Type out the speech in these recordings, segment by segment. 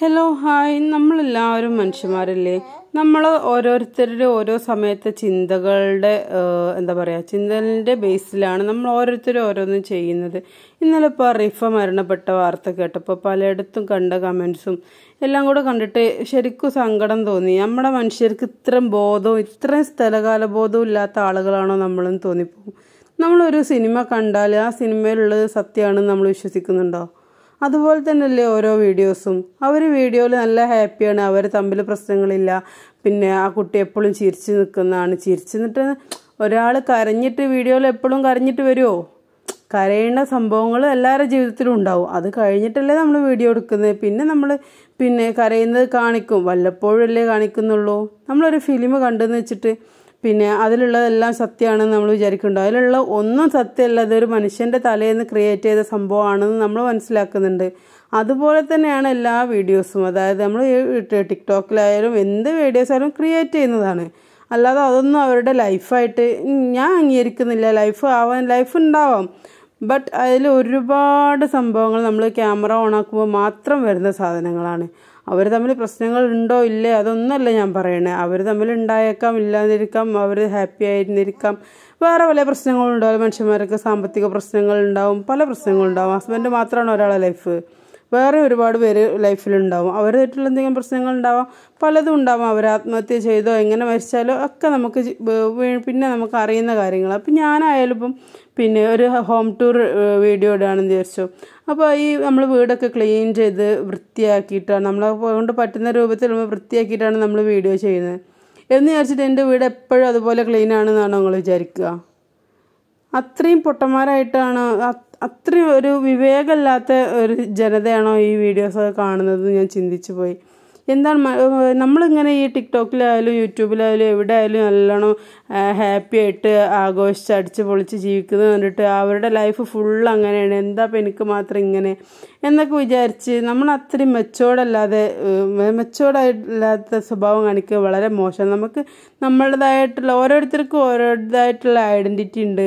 hello hi നമ്മളെല്ലാവരും മനുഷ്യന്മാരല്ലേ നമ്മൾ ഓരോരുത്തരുടെ ഓരോ സമയത്തെ ചിന്തകളുടെ എന്താ പറയുക ചിന്തകളുടെ ബേസിലാണ് നമ്മൾ ഓരോരുത്തരും ഓരോന്നും ചെയ്യുന്നത് ഇന്നലെ ഇപ്പോൾ റിഫ മരണപ്പെട്ട വാർത്ത കേട്ടപ്പോൾ പലയിടത്തും കണ്ട കമൻസും എല്ലാം കൂടെ കണ്ടിട്ട് ശരിക്കും സങ്കടം തോന്നി നമ്മുടെ മനുഷ്യർക്ക് ഇത്രയും ബോധവും ഇത്രയും സ്ഥലകാല ബോധവും ഇല്ലാത്ത ആളുകളാണോ നമ്മളെന്ന് തോന്നിപ്പോകും നമ്മളൊരു സിനിമ കണ്ടാൽ ആ സിനിമയിലുള്ളത് സത്യമാണെന്ന് നമ്മൾ വിശ്വസിക്കുന്നുണ്ടോ അതുപോലെ തന്നെയല്ലേ ഓരോ വീഡിയോസും അവർ വീഡിയോയിൽ നല്ല ഹാപ്പിയാണ് അവർ തമ്മിൽ പ്രശ്നങ്ങളില്ല പിന്നെ ആ കുട്ടി എപ്പോഴും ചിരിച്ചു നിൽക്കുന്നതാണ് ചിരിച്ചു നിന്നിട്ട് ഒരാൾ കരഞ്ഞിട്ട് വീഡിയോയിൽ എപ്പോഴും കരഞ്ഞിട്ട് വരുമോ കരയേണ്ട സംഭവങ്ങൾ എല്ലാവരുടെ ജീവിതത്തിലും ഉണ്ടാവും അത് കഴിഞ്ഞിട്ടല്ലേ നമ്മൾ വീഡിയോ എടുക്കുന്നത് പിന്നെ നമ്മൾ പിന്നെ കരയുന്നത് കാണിക്കും വല്ലപ്പോഴും അല്ലേ കാണിക്കുന്നുള്ളൂ നമ്മളൊരു ഫിലിം കണ്ടെന്ന് വെച്ചിട്ട് പിന്നെ അതിലുള്ളതെല്ലാം സത്യമാണെന്ന് നമ്മൾ വിചാരിക്കുന്നുണ്ട് അതിലുള്ള ഒന്നും സത്യമല്ല ഇതൊരു മനുഷ്യൻ്റെ തലേന്ന് ക്രിയേറ്റ് ചെയ്ത സംഭവമാണെന്ന് നമ്മൾ മനസ്സിലാക്കുന്നുണ്ട് അതുപോലെ തന്നെയാണ് എല്ലാ വീഡിയോസും അതായത് നമ്മൾ ടിക്ടോക്കിലായാലും എന്ത് വീഡിയോസ് ആയാലും ക്രിയേറ്റ് ചെയ്യുന്നതാണ് അല്ലാതെ അതൊന്നും അവരുടെ ലൈഫായിട്ട് ഞാൻ അംഗീകരിക്കുന്നില്ല ലൈഫ് ആവാൻ ലൈഫ് ഉണ്ടാവാം ബട്ട് അതിൽ ഒരുപാട് സംഭവങ്ങൾ നമ്മൾ ക്യാമറ ഓണാക്കുമ്പോൾ മാത്രം വരുന്ന സാധനങ്ങളാണ് അവർ തമ്മിൽ പ്രശ്നങ്ങൾ ഉണ്ടോ ഇല്ലേ അതൊന്നുമല്ല ഞാൻ പറയണേ അവർ തമ്മിൽ ഉണ്ടായേക്കാം ഇല്ലാതിരിക്കാം അവർ ഹാപ്പി ആയിരുന്നിരിക്കാം വേറെ പല പ്രശ്നങ്ങളുണ്ടാവും മനുഷ്യന്മാർക്ക് സാമ്പത്തിക പ്രശ്നങ്ങൾ ഉണ്ടാവും പല പ്രശ്നങ്ങളുണ്ടാവും ഹസ്ബൻഡ് മാത്രമാണ് ഒരാളെ ലൈഫ് വേറെ ഒരുപാട് പേര് ലൈഫിലുണ്ടാവും അവരായിട്ടുള്ള എന്തെങ്കിലും പ്രശ്നങ്ങൾ ഉണ്ടാവാം പലതും ഉണ്ടാവാം അവർ ആത്മഹത്യ ചെയ്തോ എങ്ങനെ മരിച്ചാലോ ഒക്കെ നമുക്ക് പിന്നെ നമുക്ക് അറിയുന്ന കാര്യങ്ങൾ അപ്പം ഞാനായാലും ഇപ്പം പിന്നെ ഒരു ഹോം ടൂർ വീഡിയോ ഇടുകയാണെന്ന് വിചാരിച്ചു അപ്പോൾ ഈ നമ്മൾ വീടൊക്കെ ക്ലീൻ ചെയ്ത് വൃത്തിയാക്കിയിട്ടാണ് നമ്മളെ കൊണ്ട് പറ്റുന്ന രൂപത്തിൽ നമ്മൾ വൃത്തിയാക്കിയിട്ടാണ് നമ്മൾ വീഡിയോ ചെയ്യുന്നത് എന്ന് വിചാരിച്ചിട്ട് എൻ്റെ വീട് എപ്പോഴും അതുപോലെ ക്ലീനാണെന്നാണോ നിങ്ങൾ വിചാരിക്കുക അത്രയും പൊട്ടന്മാരായിട്ടാണ് അത്രയും ഒരു വിവേകമില്ലാത്ത ഒരു ജനതയാണോ ഈ ഒക്കെ കാണുന്നത് ഞാൻ ചിന്തിച്ചു പോയി എന്താണ് നമ്മളിങ്ങനെ ഈ ടിക്ടോക്കിലായാലും യൂട്യൂബിലായാലും എവിടെ ആയാലും നല്ലോണം ഹാപ്പി ആയിട്ട് ആഘോഷിച്ച് അടിച്ച് പൊളിച്ച് ജീവിക്കുന്നത് കണ്ടിട്ട് അവരുടെ ലൈഫ് ഫുൾ അങ്ങനെയാണ് എന്താ ഇപ്പം എനിക്ക് മാത്രം ഇങ്ങനെ എന്നൊക്കെ വിചാരിച്ച് നമ്മൾ അത്രയും മെച്ചോടല്ലാതെ മെച്ചോർഡല്ലാത്ത സ്വഭാവം കാണിക്കുക വളരെ മോശം നമുക്ക് നമ്മളുടേതായിട്ടുള്ള ഓരോരുത്തർക്കും ഓരോരുതായിട്ടുള്ള ഐഡൻറ്റിറ്റി ഉണ്ട്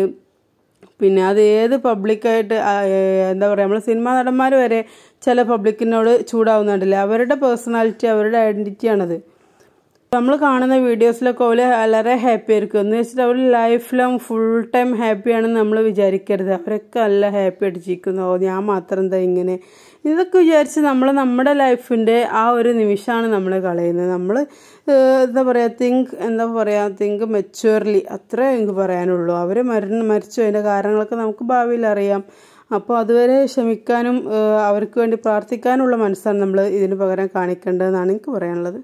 പിന്നെ അത് ഏത് പബ്ലിക്കായിട്ട് എന്താ പറയുക നമ്മൾ സിനിമാ നടന്മാർ വരെ ചില പബ്ലിക്കിനോട് ചൂടാവുന്നുണ്ടല്ലേ അവരുടെ പേഴ്സണാലിറ്റി അവരുടെ ഐഡൻറ്റിറ്റിയാണത് നമ്മൾ കാണുന്ന വീഡിയോസിലൊക്കെ അവർ വളരെ ഹാപ്പി ആയിരിക്കും എന്ന് വെച്ചിട്ട് അവർ ലൈഫ് ലോങ് ഫുൾ ടൈം ഹാപ്പിയാണെന്ന് നമ്മൾ വിചാരിക്കരുത് അവരൊക്കെ നല്ല ഹാപ്പി അടിച്ചിരിക്കുന്നു ഓ ഞാൻ മാത്രം എന്താ ഇങ്ങനെ ഇതൊക്കെ വിചാരിച്ച് നമ്മൾ നമ്മുടെ ലൈഫിൻ്റെ ആ ഒരു നിമിഷമാണ് നമ്മൾ കളയുന്നത് നമ്മൾ എന്താ പറയുക തിങ്ക് എന്താ പറയുക തിങ്ക് മെച്യൂർലി അത്രേ എനിക്ക് പറയാനുള്ളൂ അവർ മര മരിച്ചു അതിൻ്റെ കാരണങ്ങളൊക്കെ നമുക്ക് ഭാവിയിൽ അറിയാം അപ്പോൾ അതുവരെ ക്ഷമിക്കാനും അവർക്ക് വേണ്ടി പ്രാർത്ഥിക്കാനുള്ള മനസ്സാണ് നമ്മൾ ഇതിന് പകരം കാണിക്കേണ്ടതെന്നാണ് എനിക്ക് പറയാനുള്ളത്